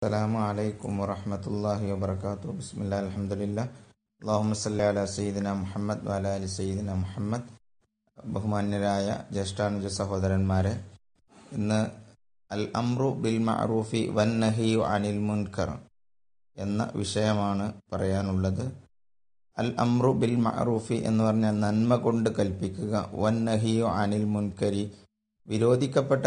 السلام അലൈക്കും ورحمة الله وبركاته بسم الله الحمد لله اللهم صل على سيدنا മുഹമ്മദ് وعلى آل سيدنا മുഹമ്മദ് ബഹുമാന്യരായ ജ്യേഷ്ഠാനുജ സഹോദരന്മാരെ ഇന്ന് അൽ അംറു ബിൽ മഅറൂഫി വൻ നഹി അനിൽ മുൻകർ എന്ന വിഷയമാണ് പറയാനുള്ളത് അൽ അംറു ബിൽ മഅറൂഫി എന്ന് പറഞ്ഞാൽ നന്മ കൊണ്ട് കൽപ്പിക്കുക വൻ നഹിയു അനിൽ മുൻകരി വിരോധിക്കപ്പെട്ട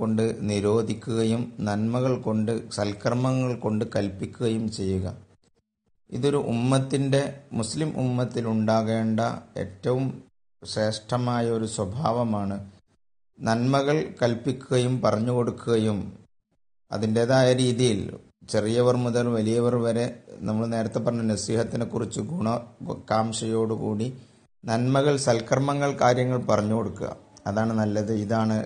കൊണ്ട് നിരോധിക്കുകയും നന്മകൾ കൊണ്ട് സൽക്കർമ്മങ്ങൾ കൊണ്ട് കൽപ്പിക്കുകയും ചെയ്യുക ഇതൊരു ഉമ്മത്തിൻ്റെ മുസ്ലിം ഉമ്മത്തിൽ ഉണ്ടാകേണ്ട ഏറ്റവും ശ്രേഷ്ഠമായ ഒരു സ്വഭാവമാണ് നന്മകൾ കൽപ്പിക്കുകയും പറഞ്ഞു കൊടുക്കുകയും അതിൻ്റേതായ രീതിയിൽ ചെറിയവർ മുതൽ വലിയവർ വരെ നമ്മൾ നേരത്തെ പറഞ്ഞ നസീഹത്തിനെ കുറിച്ച് ഗുണകാംക്ഷയോടുകൂടി നന്മകൾ സൽക്കർമ്മങ്ങൾ കാര്യങ്ങൾ പറഞ്ഞു കൊടുക്കുക അതാണ് നല്ലത് ഇതാണ്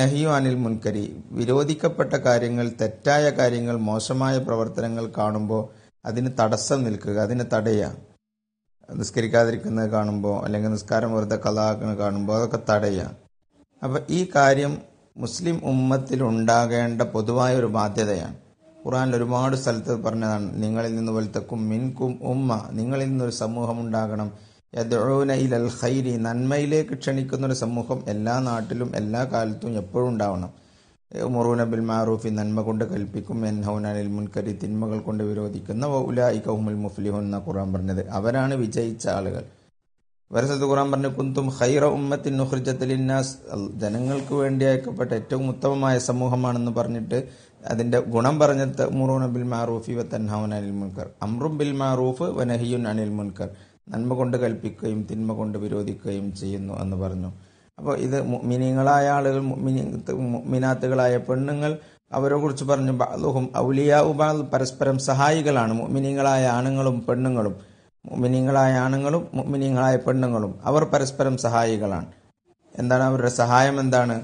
നഹിയു അനിൽ മുൻകരി വിരോധിക്കപ്പെട്ട കാര്യങ്ങൾ തെറ്റായ കാര്യങ്ങൾ മോശമായ പ്രവർത്തനങ്ങൾ കാണുമ്പോൾ അതിന് തടസ്സം നിൽക്കുക അതിന് തടയുക നിസ്കരിക്കാതിരിക്കുന്നത് കാണുമ്പോൾ അല്ലെങ്കിൽ നിസ്കാരം വെറുതെ കലാക്കുന്ന കാണുമ്പോൾ അതൊക്കെ തടയുക അപ്പം ഈ കാര്യം മുസ്ലിം ഉമ്മത്തിൽ ഉണ്ടാകേണ്ട പൊതുവായ ഒരു ബാധ്യതയാണ് ഖുറാൻ ഒരുപാട് സ്ഥലത്ത് പറഞ്ഞതാണ് നിങ്ങളിൽ നിന്ന് വലുത്തക്കും മിൻകും ഉമ്മ നിങ്ങളിൽ നിന്നൊരു സമൂഹം ഉണ്ടാകണം യദൂന ഇലൽ ഖൈരി നന്മയിലേക്ക് ക്ഷണിക്കുന്ന ഒരു സമൂഹം എല്ലാ നാട്ടിലും എല്ലാ കാലത്തും എപ്പോഴും ഉണ്ടാവണം മുറൂന ബിൽ മാറൂഫി നന്മ കൊണ്ട് കൽപ്പിക്കും ഹൗനാനിൽ മുൻകരി തിന്മകൾ കൊണ്ട് വിരോധിക്കുന്ന ഉലായി കൗമുൽ മുഫ്ലിഹുൻ എന്ന ഖുറാൻ പറഞ്ഞത് അവരാണ് വിജയിച്ച ആളുകൾ വരസത്ത് ഖുറാൻ പറഞ്ഞു കുന്തും ഹൈറ ഉമ്മത്തിൻ നുഹ്രിജത്തലിന്നാസ് ജനങ്ങൾക്ക് വേണ്ടി അയക്കപ്പെട്ട ഏറ്റവും ഉത്തമമായ സമൂഹമാണെന്ന് പറഞ്ഞിട്ട് അതിന്റെ ഗുണം പറഞ്ഞിട്ട് മുറൂന ബിൽ മാറൂഫി വ ഹൗനാനിൽ അനിൽ മുൻകർ അമ്രും ബിൽ മാറൂഫ് വനഹിയുൻ അനിൽ മുൻകർ നന്മ കൊണ്ട് കൽപ്പിക്കുകയും തിന്മ കൊണ്ട് വിരോധിക്കുകയും ചെയ്യുന്നു എന്ന് പറഞ്ഞു അപ്പോൾ ഇത് മിനിങ്ങളായ ആളുകൾ മിനാത്തുകളായ പെണ്ണുങ്ങൾ അവരെ കുറിച്ച് പറഞ്ഞു ബാലുഹും ഔലിയാ ഉബാൽ പരസ്പരം സഹായികളാണ് മിനിങ്ങളായ ആണുങ്ങളും പെണ്ണുങ്ങളും മിനിങ്ങളായ ആണുങ്ങളും മിനിങ്ങളായ പെണ്ണുങ്ങളും അവർ പരസ്പരം സഹായികളാണ് എന്താണ് അവരുടെ സഹായം എന്താണ്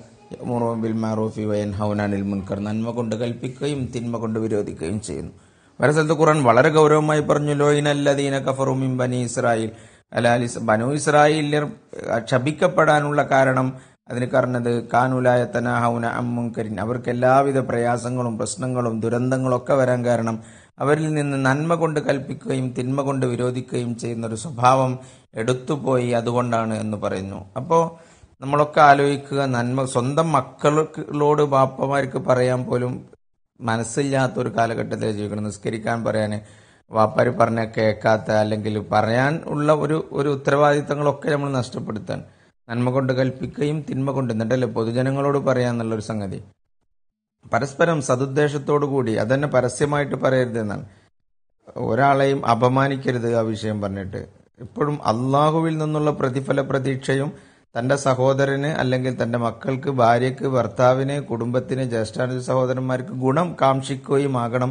ബിൽ മാറൂഫി വയൻ ഹൗനാനിൽ മുൻകർ നന്മ കൊണ്ട് കൽപ്പിക്കുകയും തിന്മ കൊണ്ട് വിരോധിക്കുകയും ചെയ്യുന്നു പല സ്ഥലത്ത് ഖുറാൻ വളരെ ഗൗരവമായി പറഞ്ഞു ലോയിനല്ലദീന കഫറുമിൻ ബനി ഇസ്രായേൽ അലാലി ബനു ഇസ്രായേലിയർ ക്ഷപിക്കപ്പെടാനുള്ള കാരണം അതിന് കാരണത് കാനുലായ തനാഹൗന കരിൻ അവർക്ക് എല്ലാവിധ പ്രയാസങ്ങളും പ്രശ്നങ്ങളും ദുരന്തങ്ങളും ഒക്കെ വരാൻ കാരണം അവരിൽ നിന്ന് നന്മ കൊണ്ട് കൽപ്പിക്കുകയും തിന്മ കൊണ്ട് വിരോധിക്കുകയും ചെയ്യുന്ന ഒരു സ്വഭാവം എടുത്തുപോയി അതുകൊണ്ടാണ് എന്ന് പറയുന്നു അപ്പോ നമ്മളൊക്കെ ആലോചിക്കുക നന്മ സ്വന്തം മക്കളോട് ബാപ്പമാർക്ക് പറയാൻ പോലും മനസ്സില്ലാത്ത ഒരു കാലഘട്ടത്തിൽ ജീവിക്കണം നിസ്കരിക്കാൻ പറയാൻ വാപ്പാര് പറഞ്ഞ കേൾക്കാത്ത അല്ലെങ്കിൽ പറയാൻ ഉള്ള ഒരു ഒരു ഉത്തരവാദിത്തങ്ങളൊക്കെ നമ്മൾ നഷ്ടപ്പെടുത്താൻ നന്മ കൊണ്ട് കൽപ്പിക്കുകയും തിന്മ കൊണ്ട് എന്നിട്ടല്ലേ പൊതുജനങ്ങളോട് പറയാൻ എന്നുള്ളൊരു സംഗതി പരസ്പരം സതുദ്ദേശത്തോടു കൂടി അതന്നെ പരസ്യമായിട്ട് പറയരുത് എന്നാണ് ഒരാളെയും അപമാനിക്കരുത് ആ വിഷയം പറഞ്ഞിട്ട് ഇപ്പോഴും അള്ളാഹുവിൽ നിന്നുള്ള പ്രതിഫല പ്രതീക്ഷയും തന്റെ സഹോദരന് അല്ലെങ്കിൽ തന്റെ മക്കൾക്ക് ഭാര്യയ്ക്ക് ഭർത്താവിന് കുടുംബത്തിന് ജ്യേഷ്ഠാനുജ സഹോദരന്മാർക്ക് ഗുണം കാക്ഷിക്കുകയും ആകണം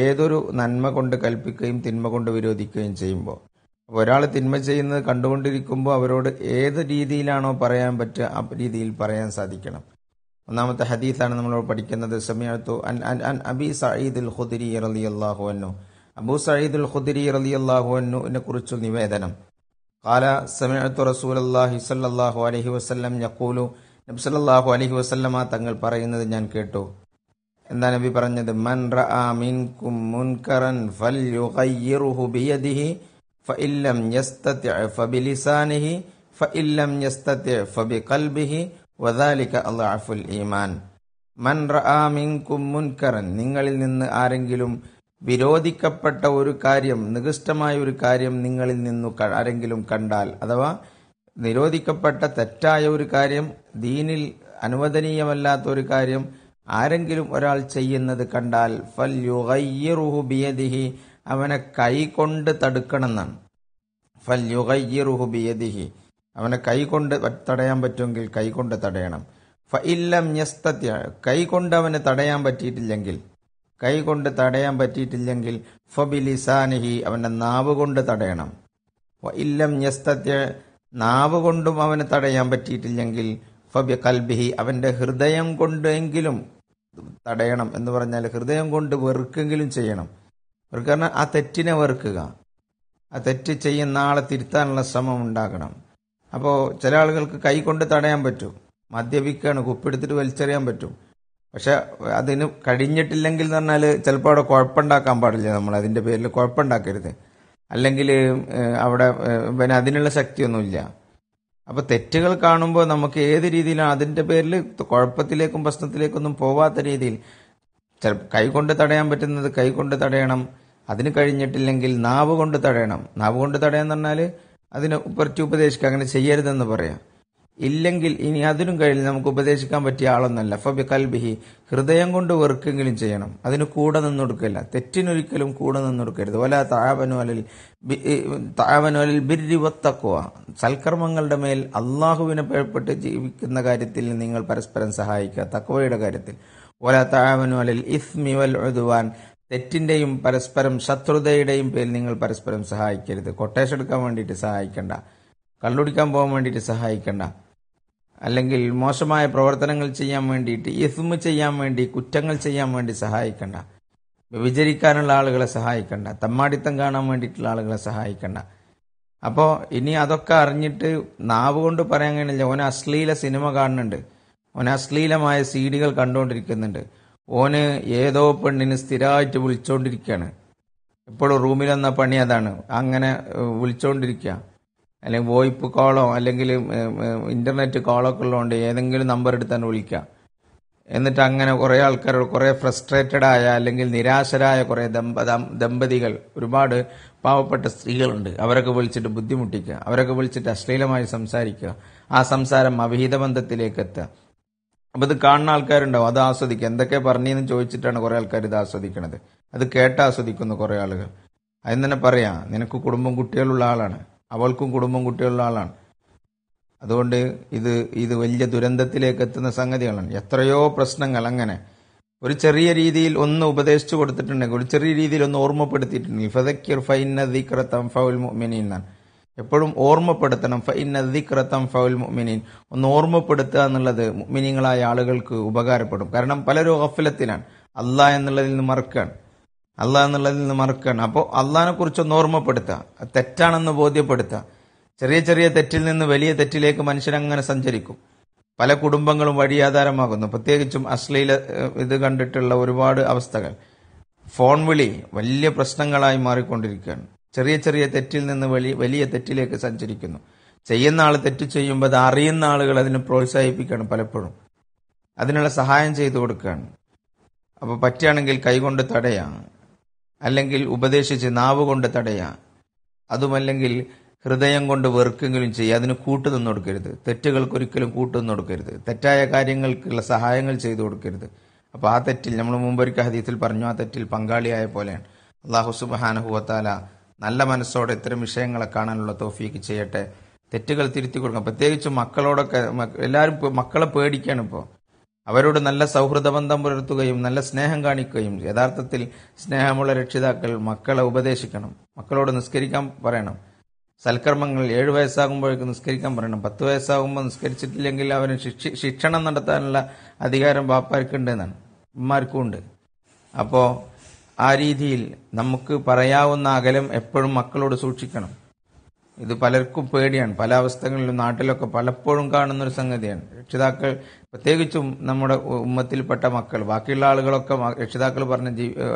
ഏതൊരു നന്മ കൊണ്ട് കൽപ്പിക്കുകയും തിന്മ കൊണ്ട് വിരോധിക്കുകയും ചെയ്യുമ്പോൾ ഒരാൾ തിന്മ ചെയ്യുന്നത് കണ്ടുകൊണ്ടിരിക്കുമ്പോൾ അവരോട് ഏത് രീതിയിലാണോ പറയാൻ പറ്റുക ആ രീതിയിൽ പറയാൻ സാധിക്കണം ഒന്നാമത്തെ ഹദീസാണ് നമ്മൾ പഠിക്കുന്നത് സമയത്തു അൻ അൻ അൻ അബി അലി ഖുദരി അന്നു അബു സയ്യിദുൽ ഖുദരി റലിയല്ലാഹു അന്നുവിനെ നിവേദനം قال سمعت رسول الله صلى الله عليه وسلم يقول നബി സല്ലല്ലാഹു അലൈഹി വസല്ലമ തങ്ങൾ പറയുന്നത് ഞാൻ കേട്ടു എന്താ നബി പറഞ്ഞത് മൻ റആ മിൻകും മുൻകറൻ ഫൽയുഗയ്യിറുഹു ബിയദിഹി ഫഇല്ലം യസ്തതി ഫബിലിസാനിഹി ഫഇല്ലം യസ്തതി ഫബിഖൽബിഹി വദാലിക അള്ളാഹുൽ ഈമാൻ മൻ റആ മിൻകും മുൻകറൻ നിങ്ങളിൽ നിന്ന് ആരെങ്കിലും വിരോധിക്കപ്പെട്ട ഒരു കാര്യം നികൃഷ്ടമായ ഒരു കാര്യം നിങ്ങളിൽ നിന്നു ആരെങ്കിലും കണ്ടാൽ അഥവാ നിരോധിക്കപ്പെട്ട തെറ്റായ ഒരു കാര്യം ദീനിൽ അനുവദനീയമല്ലാത്ത ഒരു കാര്യം ആരെങ്കിലും ഒരാൾ ചെയ്യുന്നത് കണ്ടാൽ ഫൽ യുഹയ്യറുഹു ബിയദിഹി അവനെ കൈകൊണ്ട് തടുക്കണമെന്നാണ് ഫൽ യുഹയ്യറുഹു ബിയദിഹി അവനെ കൈകൊണ്ട് തടയാൻ പറ്റുമെങ്കിൽ കൈകൊണ്ട് തടയണം ഫ ഇല്ലം യസ്തത്യ കൈകൊണ്ട് അവനെ തടയാൻ പറ്റിയിട്ടില്ലെങ്കിൽ കൈകൊണ്ട് തടയാൻ പറ്റിയിട്ടില്ലെങ്കിൽ ഫബിലിസാനിഹി അവൻ്റെ നാവ് കൊണ്ട് തടയണം ഇല്ലം യസ്തത്യ നാവ് കൊണ്ടും അവന് തടയാൻ പറ്റിയിട്ടില്ലെങ്കിൽ ഫബി കൽബിഹി അവൻ്റെ ഹൃദയം കൊണ്ടെങ്കിലും തടയണം എന്ന് പറഞ്ഞാൽ ഹൃദയം കൊണ്ട് വെറുക്കെങ്കിലും ചെയ്യണം വെറുക്കാരണം ആ തെറ്റിനെ വെറുക്കുക ആ തെറ്റ് ചെയ്യുന്ന ആളെ തിരുത്താനുള്ള ശ്രമം ഉണ്ടാക്കണം അപ്പോൾ ചില ആളുകൾക്ക് കൈ കൊണ്ട് തടയാൻ പറ്റും മദ്യപിക്കാണ് കുപ്പെടുത്തിട്ട് വലിച്ചെറിയാൻ പറ്റും പക്ഷെ അതിന് കഴിഞ്ഞിട്ടില്ലെങ്കിൽ എന്ന് പറഞ്ഞാൽ ചിലപ്പോൾ അവിടെ കുഴപ്പമുണ്ടാക്കാൻ പാടില്ല നമ്മൾ അതിന്റെ പേരിൽ കുഴപ്പമുണ്ടാക്കരുത് അല്ലെങ്കിൽ അവിടെ പിന്നെ അതിനുള്ള ശക്തിയൊന്നുമില്ല അപ്പോൾ തെറ്റുകൾ കാണുമ്പോൾ നമുക്ക് ഏത് രീതിയിലാണ് അതിന്റെ പേരിൽ കുഴപ്പത്തിലേക്കും പ്രശ്നത്തിലേക്കൊന്നും പോവാത്ത രീതിയിൽ കൈകൊണ്ട് തടയാൻ പറ്റുന്നത് കൈകൊണ്ട് തടയണം അതിന് കഴിഞ്ഞിട്ടില്ലെങ്കിൽ നാവ് കൊണ്ട് തടയണം നാവ് കൊണ്ട് തടയാന്ന് പറഞ്ഞാൽ അതിനെ പറ്റി ഉപദേശിക്കുക അങ്ങനെ ചെയ്യരുതെന്ന് പറയാം ഇല്ലെങ്കിൽ ഇനി അതിനും കഴിഞ്ഞ് നമുക്ക് ഉപദേശിക്കാൻ പറ്റിയ ആളൊന്നല്ല ഫബി കൽബിഹി ഹൃദയം കൊണ്ട് വെറുക്കെങ്കിലും ചെയ്യണം അതിന് കൂടെ നിന്നൊടുക്കില്ല തെറ്റിനൊരിക്കലും കൂടെ നിന്നൊടുക്കരുത് ഓല താവനുവലിൽ താവനുവലിൽ ബിരി വത്തക്കുക സൽക്കർമ്മങ്ങളുടെ മേൽ അള്ളാഹുവിനെ പേർപ്പെട്ട് ജീവിക്കുന്ന കാര്യത്തിൽ നിങ്ങൾ പരസ്പരം സഹായിക്കുക തക്കവയുടെ കാര്യത്തിൽ ഓല താവനുവലിൽ ഇസ്മി വൽ എഴുതുവാൻ തെറ്റിന്റെയും പരസ്പരം ശത്രുതയുടെയും പേരിൽ നിങ്ങൾ പരസ്പരം സഹായിക്കരുത് കൊട്ടേഷൻ എടുക്കാൻ വേണ്ടിയിട്ട് സഹായിക്കണ്ട കള്ളുടിക്കാൻ പോകാൻ വേണ്ടിയിട്ട് സഹായിക്കണ്ട അല്ലെങ്കിൽ മോശമായ പ്രവർത്തനങ്ങൾ ചെയ്യാൻ വേണ്ടിയിട്ട് ഇസ്മു ചെയ്യാൻ വേണ്ടി കുറ്റങ്ങൾ ചെയ്യാൻ വേണ്ടി സഹായിക്കണ്ട വിചരിക്കാനുള്ള ആളുകളെ സഹായിക്കണ്ട തമ്മാടിത്തം കാണാൻ വേണ്ടിയിട്ടുള്ള ആളുകളെ സഹായിക്കണ്ട അപ്പോൾ ഇനി അതൊക്കെ അറിഞ്ഞിട്ട് നാവ് കൊണ്ട് പറയാൻ കഴിഞ്ഞില്ല ഓൻ അശ്ലീല സിനിമ കാണുന്നുണ്ട് ഓൻ അശ്ലീലമായ സീഡികൾ കണ്ടുകൊണ്ടിരിക്കുന്നുണ്ട് ഓന് ഏതോ പെണ്ണിന് സ്ഥിരമായിട്ട് വിളിച്ചുകൊണ്ടിരിക്കുകയാണ് ഇപ്പോൾ വന്ന പണി അതാണ് അങ്ങനെ വിളിച്ചോണ്ടിരിക്കുക അല്ലെങ്കിൽ വോയിപ്പ് കോളോ അല്ലെങ്കിൽ ഇന്റർനെറ്റ് കോളോ ഒക്കെ ഉള്ളതുകൊണ്ട് ഏതെങ്കിലും നമ്പർ എടുത്താൽ വിളിക്കുക എന്നിട്ട് അങ്ങനെ കുറേ ആൾക്കാർ കുറേ ഫ്രസ്ട്രേറ്റഡായ അല്ലെങ്കിൽ നിരാശരായ കുറേ ദമ്പ ദമ്പതികൾ ഒരുപാട് പാവപ്പെട്ട സ്ത്രീകളുണ്ട് അവരൊക്കെ വിളിച്ചിട്ട് ബുദ്ധിമുട്ടിക്കുക അവരൊക്കെ വിളിച്ചിട്ട് അശ്ലീലമായി സംസാരിക്കുക ആ സംസാരം അവിഹിത ബന്ധത്തിലേക്ക് എത്തുക അപ്പോൾ ഇത് കാണുന്ന ആൾക്കാരുണ്ടാവും അത് ആസ്വദിക്കുക എന്തൊക്കെ പറഞ്ഞെന്ന് ചോദിച്ചിട്ടാണ് കുറേ ആൾക്കാർ ഇത് ആസ്വദിക്കുന്നത് അത് കേട്ട് ആസ്വദിക്കുന്നു കുറേ ആളുകൾ അതിന് തന്നെ പറയാം നിനക്ക് കുടുംബം കുട്ടികളുള്ള ആളാണ് അവൾക്കും കുടുംബം കുട്ടികളുള്ള ആളാണ് അതുകൊണ്ട് ഇത് ഇത് വലിയ ദുരന്തത്തിലേക്ക് എത്തുന്ന സംഗതികളാണ് എത്രയോ പ്രശ്നങ്ങൾ അങ്ങനെ ഒരു ചെറിയ രീതിയിൽ ഒന്ന് ഉപദേശിച്ചു കൊടുത്തിട്ടുണ്ടെങ്കിൽ ഒരു ചെറിയ രീതിയിൽ ഒന്ന് ഓർമ്മപ്പെടുത്തിയിട്ടുണ്ടെങ്കിൽ ഫതക്കിർ ഫൗൽ എപ്പോഴും ഓർമ്മപ്പെടുത്തണം ഫൈന ദിക്രത്തം ഫൗൽ മുഅ്മിനീൻ ഒന്ന് ഓർമ്മപ്പെടുത്തുക എന്നുള്ളത് മുഅ്മിനീങ്ങളായ ആളുകൾക്ക് ഉപകാരപ്പെടും കാരണം പലരും അഫലത്തിലാണ് അല്ല എന്നുള്ളതിൽ നിന്ന് മറക്കുകയാണ് അള്ളാഹ് എന്നുള്ളതിൽ നിന്ന് മറക്കുകയാണ് അപ്പോൾ അള്ളാഹിനെ കുറിച്ചൊന്ന് ഓർമ്മപ്പെടുത്തുക തെറ്റാണെന്ന് ബോധ്യപ്പെടുത്തുക ചെറിയ ചെറിയ തെറ്റിൽ നിന്ന് വലിയ തെറ്റിലേക്ക് മനുഷ്യരങ്ങനെ സഞ്ചരിക്കും പല കുടുംബങ്ങളും വഴിയാധാരമാകുന്നു പ്രത്യേകിച്ചും അശ്ലീല ഇത് കണ്ടിട്ടുള്ള ഒരുപാട് അവസ്ഥകൾ ഫോൺ വിളി വലിയ പ്രശ്നങ്ങളായി മാറിക്കൊണ്ടിരിക്കുകയാണ് ചെറിയ ചെറിയ തെറ്റിൽ നിന്ന് വലിയ വലിയ തെറ്റിലേക്ക് സഞ്ചരിക്കുന്നു ചെയ്യുന്ന ആൾ തെറ്റ് ചെയ്യുമ്പോൾ അത് അറിയുന്ന ആളുകൾ അതിനെ പ്രോത്സാഹിപ്പിക്കുകയാണ് പലപ്പോഴും അതിനുള്ള സഹായം ചെയ്തു കൊടുക്കുകയാണ് അപ്പോൾ പറ്റുകയാണെങ്കിൽ കൈകൊണ്ട് തടയാണ് അല്ലെങ്കിൽ ഉപദേശിച്ച് നാവ് കൊണ്ട് തടയാം അതുമല്ലെങ്കിൽ ഹൃദയം കൊണ്ട് വെറുക്കെങ്കിലും ചെയ്യുക അതിന് കൂട്ടു കൊടുക്കരുത് തെറ്റുകൾക്ക് കൂട്ടു നിന്ന് കൊടുക്കരുത് തെറ്റായ കാര്യങ്ങൾക്കുള്ള സഹായങ്ങൾ ചെയ്തു കൊടുക്കരുത് അപ്പോൾ ആ തെറ്റിൽ നമ്മൾ മുമ്പൊരിക്കൽ ഹദീത്തിൽ പറഞ്ഞു ആ തെറ്റിൽ പങ്കാളിയായ പോലെയാണ് അള്ളാഹു സുബാനഹുവത്താല നല്ല മനസ്സോടെ ഇത്തരം വിഷയങ്ങളെ കാണാനുള്ള തോഫീക്ക് ചെയ്യട്ടെ തെറ്റുകൾ തിരുത്തി കൊടുക്കണം പ്രത്യേകിച്ച് മക്കളോടൊക്കെ എല്ലാവരും മക്കളെ പേടിക്കാണ് ഇപ്പോൾ അവരോട് നല്ല സൗഹൃദബന്ധം പുലർത്തുകയും നല്ല സ്നേഹം കാണിക്കുകയും യഥാർത്ഥത്തിൽ സ്നേഹമുള്ള രക്ഷിതാക്കൾ മക്കളെ ഉപദേശിക്കണം മക്കളോട് നിസ്കരിക്കാൻ പറയണം സൽക്കർമ്മങ്ങൾ ഏഴു വയസ്സാകുമ്പോഴേക്കും നിസ്കരിക്കാൻ പറയണം പത്ത് വയസ്സാകുമ്പോൾ നിസ്കരിച്ചിട്ടില്ലെങ്കിൽ അവന് ശിക്ഷണം നടത്താനുള്ള അധികാരം ബാപ്പാർക്കുണ്ട് എന്നാണ് ഉമ്മാർക്കും ഉണ്ട് അപ്പോൾ ആ രീതിയിൽ നമുക്ക് പറയാവുന്ന അകലം എപ്പോഴും മക്കളോട് സൂക്ഷിക്കണം ഇത് പലർക്കും പേടിയാണ് പല അവസ്ഥകളിലും നാട്ടിലൊക്കെ പലപ്പോഴും കാണുന്നൊരു സംഗതിയാണ് രക്ഷിതാക്കൾ പ്രത്യേകിച്ചും നമ്മുടെ ഉമ്മത്തിൽപ്പെട്ട മക്കൾ ബാക്കിയുള്ള ആളുകളൊക്കെ രക്ഷിതാക്കൾ പറഞ്ഞ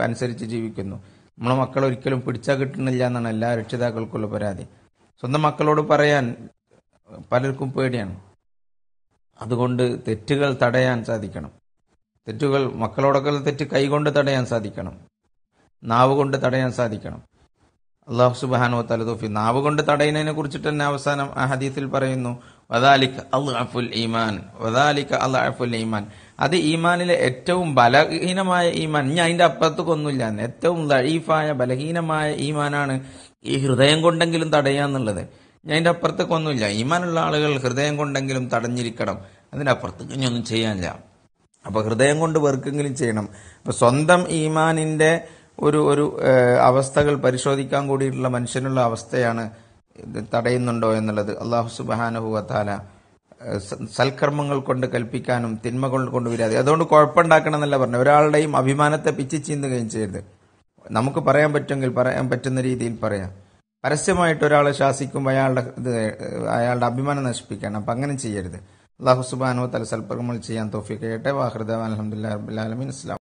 അനുസരിച്ച് ജീവിക്കുന്നു നമ്മളെ മക്കൾ ഒരിക്കലും പിടിച്ചാൽ കിട്ടുന്നില്ല എന്നാണ് എല്ലാ രക്ഷിതാക്കൾക്കുള്ള പരാതി സ്വന്തം മക്കളോട് പറയാൻ പലർക്കും പേടിയാണ് അതുകൊണ്ട് തെറ്റുകൾ തടയാൻ സാധിക്കണം തെറ്റുകൾ മക്കളോടൊക്കെ തെറ്റ് കൈകൊണ്ട് തടയാൻ സാധിക്കണം നാവ് കൊണ്ട് തടയാൻ സാധിക്കണം അള്ളാഹു സുബാനോ തോഫി നാവ് കൊണ്ട് തടയുന്നതിനെ കുറിച്ചിട്ട് തന്നെ അവസാനം ആ ഹദീസിൽ പറയുന്നു വദാലിക് അഫുൽ ഈമാൻ വദാലിക് അഫുൽ ഈമാൻ അത് ഈമാനിലെ ഏറ്റവും ബലഹീനമായ ഈമാൻ ഞാൻ അതിന്റെ അപ്പുറത്തേക്കൊന്നുമില്ല ഏറ്റവും ലഴീഫായ ബലഹീനമായ ഈമാനാണ് ഈ ഹൃദയം കൊണ്ടെങ്കിലും തടയാന്നുള്ളത് എന്നുള്ളത് ഞാൻ അതിന്റെ അപ്പുറത്തേക്കൊന്നുമില്ല ഈമാനുള്ള ആളുകൾ ഹൃദയം കൊണ്ടെങ്കിലും തടഞ്ഞിരിക്കണം അതിനപ്പുറത്തേക്ക് ഇനിയൊന്നും ചെയ്യാനില്ല അപ്പൊ ഹൃദയം കൊണ്ട് വെറുക്കെങ്കിലും ചെയ്യണം അപ്പൊ സ്വന്തം ഈമാനിന്റെ ഒരു ഒരു അവസ്ഥകൾ പരിശോധിക്കാൻ കൂടിയിട്ടുള്ള മനുഷ്യനുള്ള അവസ്ഥയാണ് തടയുന്നുണ്ടോ എന്നുള്ളത് അള്ളാഹു സുബാനുഭവത്താല സൽക്കർമ്മങ്ങൾ കൊണ്ട് കൽപ്പിക്കാനും തിന്മകൾ കൊണ്ട് വരാതെ അതുകൊണ്ട് കുഴപ്പമുണ്ടാക്കണം എന്നല്ല പറഞ്ഞു ഒരാളുടെയും അഭിമാനത്തെ പിച്ച് ചീന്തുകയും ചെയ്യരുത് നമുക്ക് പറയാൻ പറ്റുമെങ്കിൽ പറയാൻ പറ്റുന്ന രീതിയിൽ പറയാം പരസ്യമായിട്ട് ഒരാളെ ശാസിക്കുമ്പോൾ അയാളുടെ ഇത് അയാളുടെ അഭിമാനം നശിപ്പിക്കണം അപ്പം അങ്ങനെ ചെയ്യരുത് അള്ളാഹു സുബാനോ തല സൽപ്പർമ്മൾ ചെയ്യാൻ തോഫിക്കട്ടെ വാഹൃദ അലഹമുല്ലാ അബ്ബുലാലമീൻ ഇസ്ലാം